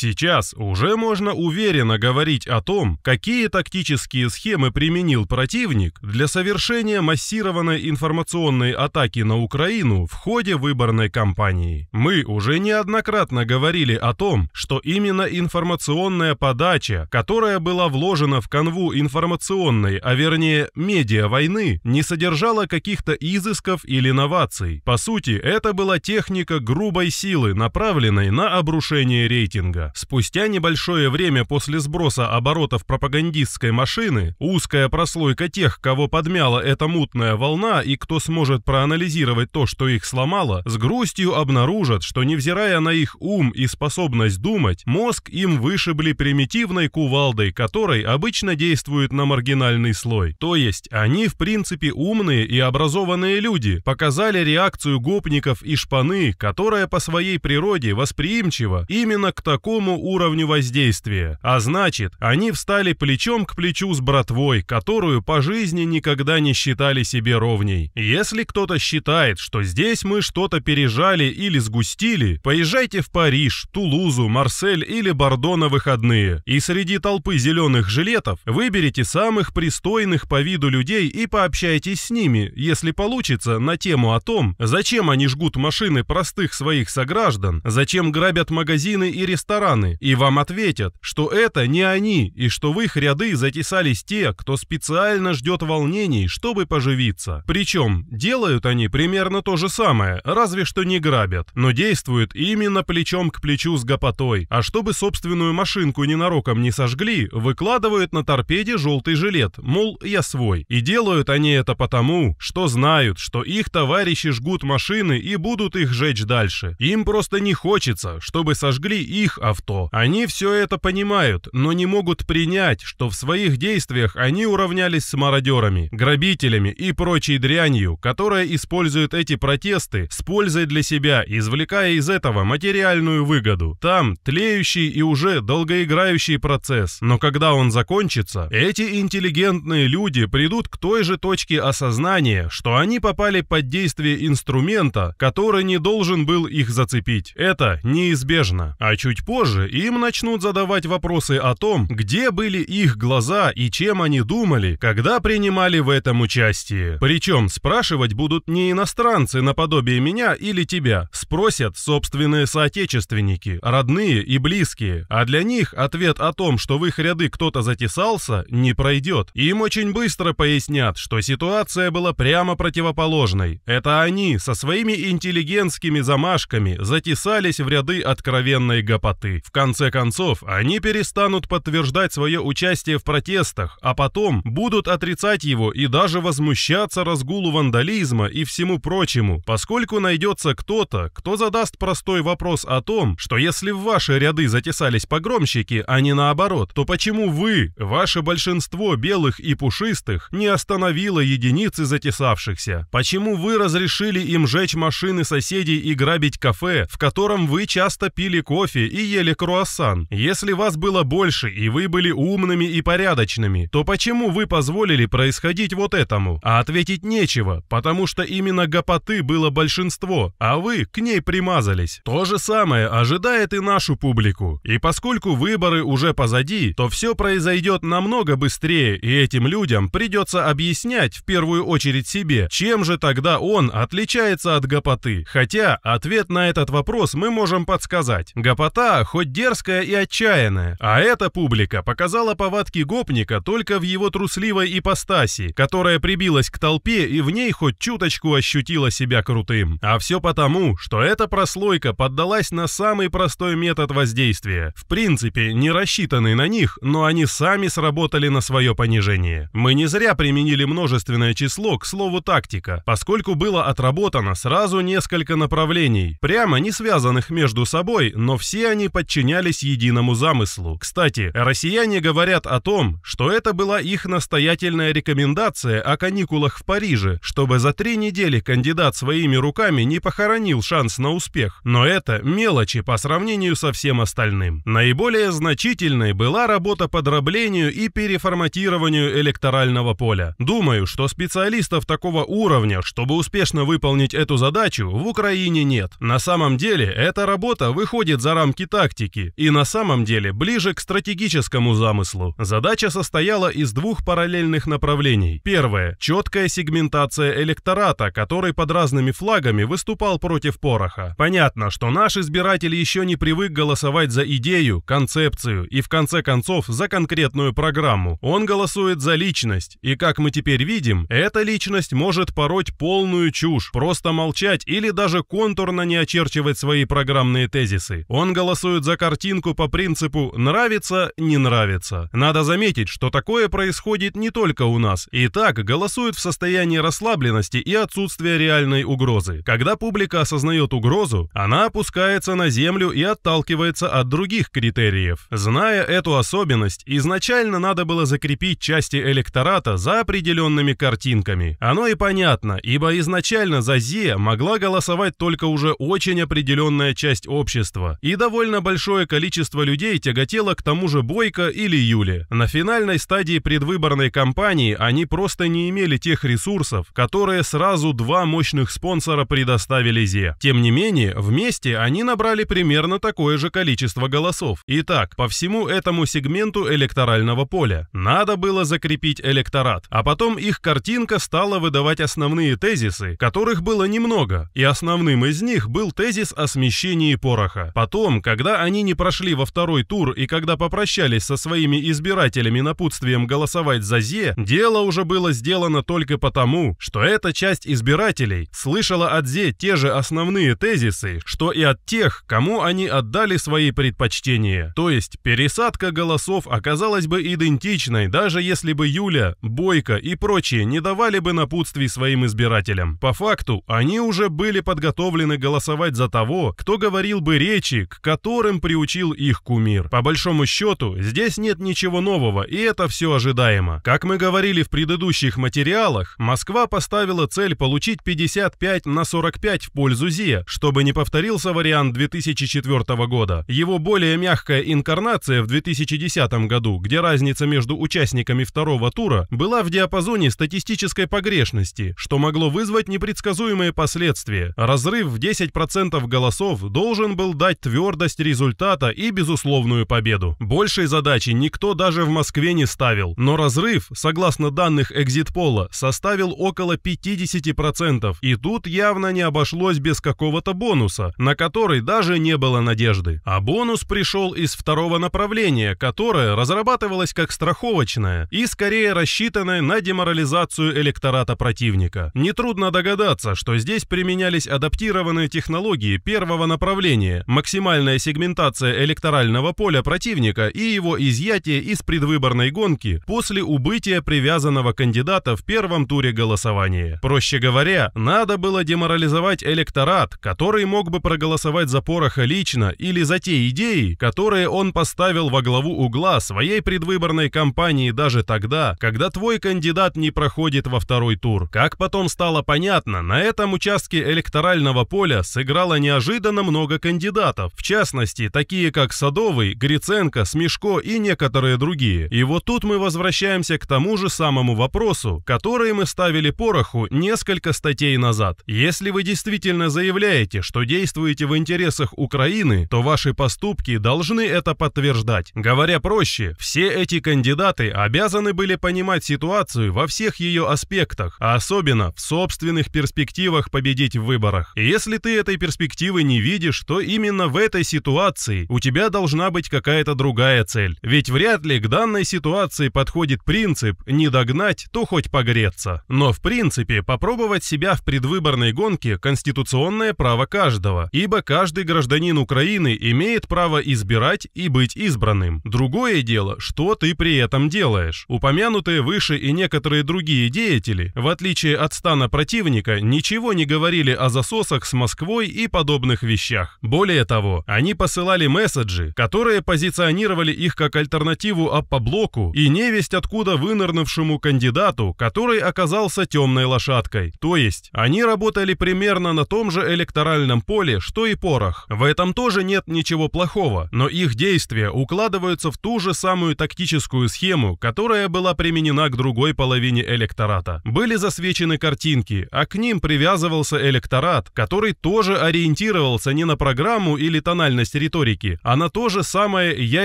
Сейчас уже можно уверенно говорить о том, какие тактические схемы применил противник для совершения массированной информационной атаки на Украину в ходе выборной кампании. Мы уже неоднократно говорили о том, что именно информационная подача, которая была вложена в канву информационной, а вернее медиа войны, не содержала каких-то изысков или новаций. По сути, это была техника грубой силы, направленной на обрушение рейтинга спустя небольшое время после сброса оборотов пропагандистской машины, узкая прослойка тех, кого подмяла эта мутная волна и кто сможет проанализировать то, что их сломало, с грустью обнаружат, что невзирая на их ум и способность думать, мозг им вышибли примитивной кувалдой, которой обычно действует на маргинальный слой. То есть, они в принципе умные и образованные люди, показали реакцию гопников и шпаны, которая по своей природе восприимчива именно к такому нулевому уровню воздействия, а значит, они встали плечом к плечу с братвой, которую по жизни никогда не считали себе ровней. Если кто-то считает, что здесь мы что-то пережали или сгустили, поезжайте в Париж, Тулузу, Марсель или Бордо на выходные, и среди толпы зеленых жилетов выберите самых пристойных по виду людей и пообщайтесь с ними, если получится, на тему о том, зачем они жгут машины простых своих сограждан, зачем грабят магазины и рестораны, охраны, и вам ответят, что это не они, и что в их ряды затесались те, кто специально ждет волнений, чтобы поживиться. Причем, делают они примерно то же самое, разве что не грабят, но действуют именно плечом к плечу с гопотой, а чтобы собственную машинку ненароком не сожгли, выкладывают на торпеде желтый жилет, мол, я свой. И делают они это потому, что знают, что их товарищи жгут машины и будут их жечь дальше. Им просто не хочется, чтобы сожгли их, а авто. Они все это понимают, но не могут принять, что в своих действиях они уравнялись с мародерами, грабителями и прочей дрянью, которая использует эти протесты с пользой для себя, извлекая из этого материальную выгоду. Там тлеющий и уже долгоиграющий процесс, но когда он закончится, эти интеллигентные люди придут к той же точке осознания, что они попали под действие инструмента, который не должен был их зацепить. Это неизбежно. А чуть позже позже им начнут задавать вопросы о том, где были их глаза и чем они думали, когда принимали в этом участие. Причем спрашивать будут не иностранцы наподобие меня или тебя, спросят собственные соотечественники, родные и близкие, а для них ответ о том, что в их ряды кто-то затесался, не пройдет. Им очень быстро пояснят, что ситуация была прямо противоположной. Это они со своими интеллигентскими замашками затесались в ряды откровенной гопоты. Федерации. В конце концов, они перестанут подтверждать свое участие в протестах, а потом будут отрицать его и даже возмущаться разгулу вандализма и всему прочему, поскольку найдется кто-то, кто задаст простой вопрос о том, что если в ваши ряды затесались погромщики, а не наоборот, то почему вы, ваше большинство белых и пушистых, не остановило единицы затесавшихся? Почему вы разрешили им жечь машины соседей и грабить кафе, в котором вы часто пили кофе и ели съели круассан. Если вас было больше и вы были умными и порядочными, то почему вы позволили происходить вот этому? А ответить нечего, потому что именно гопоты было большинство, а вы к ней примазались. То же самое ожидает и нашу публику. И поскольку выборы уже позади, то все произойдет намного быстрее, и этим людям придется объяснять в первую очередь себе, чем же тогда он отличается от гопоты. Хотя ответ на этот вопрос мы можем подсказать. Гопота хоть дерзкая и отчаянная. А эта публика показала повадки гопника только в его трусливой ипостаси, которая прибилась к толпе и в ней хоть чуточку ощутила себя крутым. А все потому, что эта прослойка поддалась на самый простой метод воздействия. В принципе, не рассчитанный на них, но они сами сработали на свое понижение. Мы не зря применили множественное число к слову «тактика», поскольку было отработано сразу несколько направлений, прямо не связанных между собой, но все они по подчинялись единому замыслу. Кстати, россияне говорят о том, что это была их настоятельная рекомендация о каникулах в Париже, чтобы за три недели кандидат своими руками не похоронил шанс на успех. Но это мелочи по сравнению со всем остальным. Наиболее значительной была работа по дроблению и переформатированию электорального поля. Думаю, что специалистов такого уровня, чтобы успешно выполнить эту задачу, в Украине нет. На самом деле, эта работа выходит за рамки так, тактики и на самом деле ближе к стратегическому замыслу. Задача состояла из двух параллельных направлений. Первое – четкая сегментация электората, который под разными флагами выступал против пороха. Понятно, что наш избиратель еще не привык голосовать за идею, концепцию и в конце концов за конкретную программу. Он голосует за личность, и как мы теперь видим, эта личность может пороть полную чушь, просто молчать или даже контурно не очерчивать свои программные тезисы. Он голосует голосуют за картинку по принципу «нравится, не нравится». Надо заметить, что такое происходит не только у нас. И так голосуют в состоянии расслабленности и отсутствия реальной угрозы. Когда публика осознает угрозу, она опускается на землю и отталкивается от других критериев. Зная эту особенность, изначально надо было закрепить части электората за определенными картинками. Оно и понятно, ибо изначально за Зе могла голосовать только уже очень определенная часть общества и довольно Довольно большое количество людей тяготело к тому же Бойко или Юле. На финальной стадии предвыборной кампании они просто не имели тех ресурсов, которые сразу два мощных спонсора предоставили Зе. Тем не менее, вместе они набрали примерно такое же количество голосов. Итак, по всему этому сегменту электорального поля надо было закрепить электорат, а потом их картинка стала выдавать основные тезисы, которых было немного, и основным из них был тезис о смещении пороха. Потом, когда когда они не прошли во второй тур и когда попрощались со своими избирателями напутствием голосовать за Зе, дело уже было сделано только потому, что эта часть избирателей слышала от Зе те же основные тезисы, что и от тех, кому они отдали свои предпочтения. То есть пересадка голосов оказалась бы идентичной, даже если бы Юля, Бойко и прочие не давали бы напутствий своим избирателям. По факту, они уже были подготовлены голосовать за того, кто говорил бы речи, к которым которым приучил их кумир. По большому счету, здесь нет ничего нового, и это все ожидаемо. Как мы говорили в предыдущих материалах, Москва поставила цель получить 55 на 45 в пользу ЗИА, чтобы не повторился вариант 2004 года. Его более мягкая инкарнация в 2010 году, где разница между участниками второго тура была в диапазоне статистической погрешности, что могло вызвать непредсказуемые последствия. Разрыв в 10% голосов должен был дать твердость результата и безусловную победу. Большей задачи никто даже в Москве не ставил, но разрыв, согласно данных экзит-пола, составил около 50%, и тут явно не обошлось без какого-то бонуса, на который даже не было надежды. А бонус пришел из второго направления, которое разрабатывалось как страховочное и скорее рассчитанное на деморализацию электората противника. Нетрудно догадаться, что здесь применялись адаптированные технологии первого направления, максимальная сегментация сегментация электорального поля противника и его изъятие из предвыборной гонки после убытия привязанного кандидата в первом туре голосования. Проще говоря, надо было деморализовать электорат, который мог бы проголосовать за Пороха лично или за те идеи, которые он поставил во главу угла своей предвыборной кампании даже тогда, когда твой кандидат не проходит во второй тур. Как потом стало понятно, на этом участке электорального поля сыграло неожиданно много кандидатов, в частности, власти, такие как Садовый, Гриценко, Смешко и некоторые другие. И вот тут мы возвращаемся к тому же самому вопросу, который мы ставили Пороху несколько статей назад. Если вы действительно заявляете, что действуете в интересах Украины, то ваши поступки должны это подтверждать. Говоря проще, все эти кандидаты обязаны были понимать ситуацию во всех ее аспектах, а особенно в собственных перспективах победить в выборах. И если ты этой перспективы не видишь, то именно в этой ситуации ситуации у тебя должна быть какая-то другая цель. Ведь вряд ли к данной ситуации подходит принцип «не догнать, то хоть погреться». Но в принципе попробовать себя в предвыборной гонке – конституционное право каждого, ибо каждый гражданин Украины имеет право избирать и быть избранным. Другое дело, что ты при этом делаешь. Упомянутые выше и некоторые другие деятели, в отличие от стана противника, ничего не говорили о засосах с Москвой и подобных вещах. Более того, они по посылали месседжи, которые позиционировали их как альтернативу Аппоблоку и невесть откуда вынырнувшему кандидату, который оказался темной лошадкой. То есть, они работали примерно на том же электоральном поле, что и Порох. В этом тоже нет ничего плохого, но их действия укладываются в ту же самую тактическую схему, которая была применена к другой половине электората. Были засвечены картинки, а к ним привязывался электорат, который тоже ориентировался не на программу или тональность риторики. Она тоже самая. «я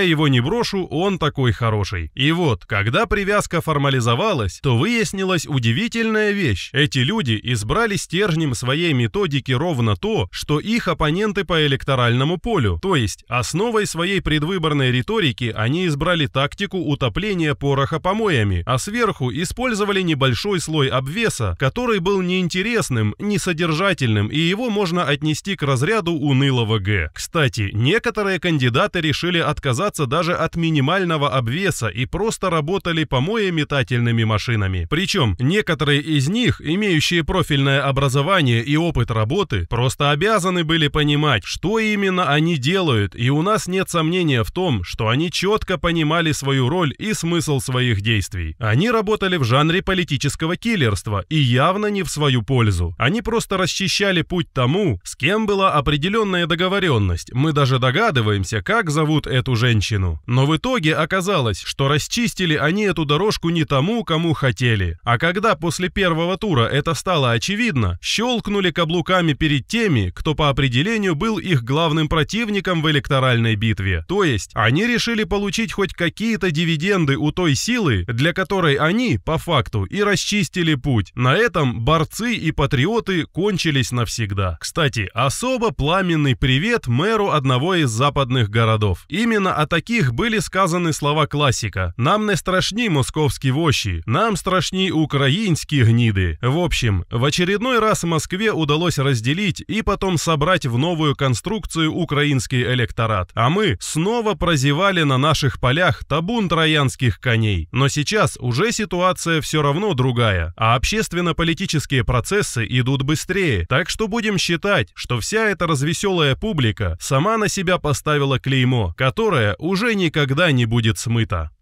его не брошу, он такой хороший». И вот, когда привязка формализовалась, то выяснилась удивительная вещь. Эти люди избрали стержнем своей методики ровно то, что их оппоненты по электоральному полю. То есть, основой своей предвыборной риторики они избрали тактику утопления пороха помоями, а сверху использовали небольшой слой обвеса, который был неинтересным, несодержательным, и его можно отнести к разряду унылого Г. Кстати, Некоторые кандидаты решили отказаться даже от минимального обвеса и просто работали по метательными машинами. Причем некоторые из них, имеющие профильное образование и опыт работы, просто обязаны были понимать, что именно они делают, и у нас нет сомнения в том, что они четко понимали свою роль и смысл своих действий. Они работали в жанре политического киллерства и явно не в свою пользу. Они просто расчищали путь тому, с кем была определенная договоренность. Мы даже даже догадываемся, как зовут эту женщину. Но в итоге оказалось, что расчистили они эту дорожку не тому, кому хотели. А когда после первого тура это стало очевидно, щелкнули каблуками перед теми, кто по определению был их главным противником в электоральной битве. То есть, они решили получить хоть какие-то дивиденды у той силы, для которой они, по факту, и расчистили путь. На этом борцы и патриоты кончились навсегда. Кстати, особо пламенный привет мэру одного одного из западных городов. Именно о таких были сказаны слова классика «Нам не страшні московские вощи, нам страшні украинские гниды». В общем, в очередной раз Москве удалось разделить и потом собрать в новую конструкцию украинский электорат. А мы снова прозевали на наших полях табун троянских коней. Но сейчас уже ситуация все равно другая, а общественно-политические процессы идут быстрее. Так что будем считать, что вся эта развеселая публика сама на на себя поставила клеймо, которое уже никогда не будет смыто.